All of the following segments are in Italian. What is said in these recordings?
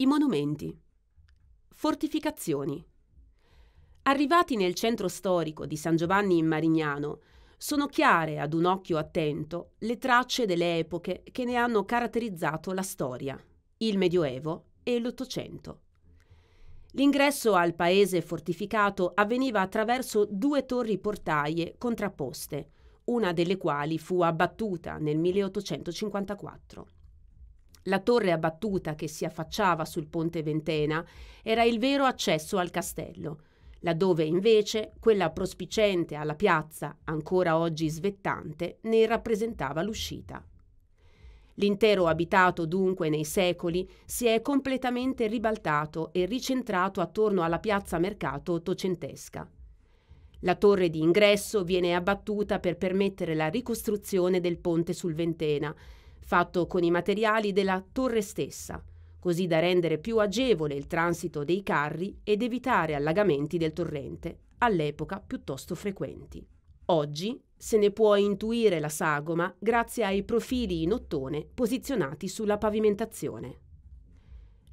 I monumenti. Fortificazioni. Arrivati nel centro storico di San Giovanni in Marignano, sono chiare ad un occhio attento le tracce delle epoche che ne hanno caratterizzato la storia, il Medioevo e l'Ottocento. L'ingresso al paese fortificato avveniva attraverso due torri portaie contrapposte, una delle quali fu abbattuta nel 1854. La torre abbattuta che si affacciava sul ponte Ventena era il vero accesso al castello, laddove invece quella prospicente alla piazza, ancora oggi svettante, ne rappresentava l'uscita. L'intero abitato dunque nei secoli si è completamente ribaltato e ricentrato attorno alla piazza mercato ottocentesca. La torre di ingresso viene abbattuta per permettere la ricostruzione del ponte sul Ventena, fatto con i materiali della torre stessa, così da rendere più agevole il transito dei carri ed evitare allagamenti del torrente, all'epoca piuttosto frequenti. Oggi se ne può intuire la sagoma grazie ai profili in ottone posizionati sulla pavimentazione.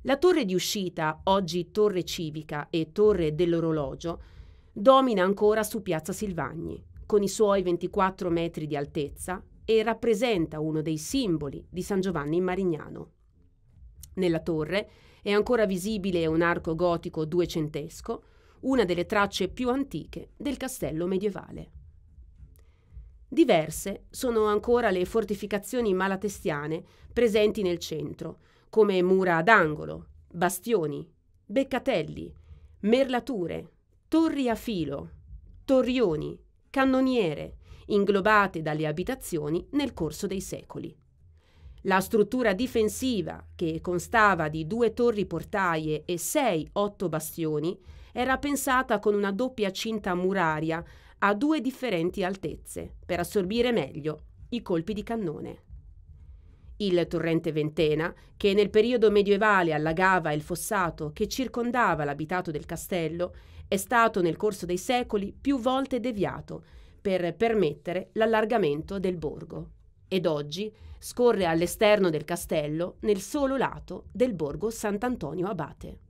La torre di uscita, oggi torre civica e torre dell'orologio, domina ancora su Piazza Silvagni, con i suoi 24 metri di altezza e rappresenta uno dei simboli di San Giovanni in Marignano. Nella torre è ancora visibile un arco gotico duecentesco, una delle tracce più antiche del castello medievale. Diverse sono ancora le fortificazioni malatestiane presenti nel centro, come mura ad angolo, bastioni, beccatelli, merlature, torri a filo, torrioni, cannoniere, inglobate dalle abitazioni nel corso dei secoli. La struttura difensiva, che constava di due torri portaie e sei otto bastioni, era pensata con una doppia cinta muraria a due differenti altezze per assorbire meglio i colpi di cannone. Il torrente Ventena, che nel periodo medievale allagava il fossato che circondava l'abitato del castello, è stato nel corso dei secoli più volte deviato per permettere l'allargamento del borgo ed oggi scorre all'esterno del castello nel solo lato del borgo Sant'Antonio Abate.